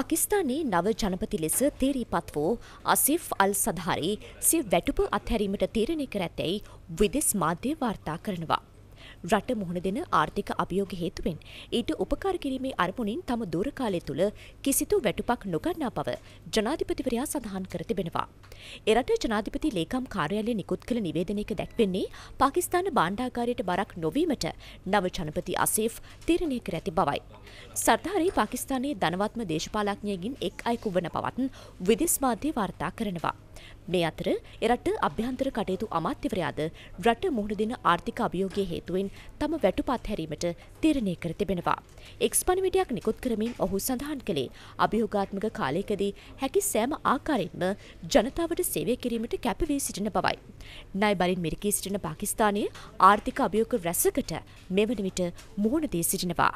පකිස්ානයේ නව ජනපති ලෙස තේරීපත් වූ අසිෆ් අල් සධාරී සිය වැටුප අත්හැරීමට තීරණය කර ඇතැයි විදෙස් මාධ්‍ය වාර්තා කරනවා. රට මුහුණ දෙන ආර්ථික අභියෝග හේතුවෙන් ඊට උපකාර කිරීමේ අරමුණින් තම දූරකාලය තුළ කිසිදු වැටුපක් නොගන්නා බව ජනාධිපතිවරයා සඳහන් කර තිබෙනවා. එරට ජනාධිපති ලේකම් කාර්යාලය නිකුත් කළ නිවේදනයක දැක්වෙන්නේ පාකිස්තාන බාණ්ඩාකාරයට බරක් නොවීමට නව ජනපති අසේෆ් තීරණය කර ඇති බවයි. සර්ධාරී පාකිස්ානයේ ධනවත්ම දේශපාලඥයගින් එක් අයකු වන පවත්න් විදෙස් මාධ්‍ය වාර්තා කරනවා. මේ අතර එරට අභ්‍යන්තර කටයුතු අමාත්‍යවරයාද රට මුහුණ දෙන ආර්ථික අභියෝගය හේතුවෙන් තම වැටුපත් හැරීමට තීරණය කර තිබෙනවා. එක්ස් පණිවිඩයක් නිකුත් කරමින් ඔහු සඳහන් කළේ අභියෝගාත්මක කාලයකදී හැකි සෑම ආකාරයෙන්ම ජනතාවට සේවය කිරීමට කැපවී සිටින බවයි. නයි බලින් මිරිකී සිටින පාකිස්ානය ආර්ථික අභියෝග රැසකට මෙවන විට මුහුණදී සිටිනවා.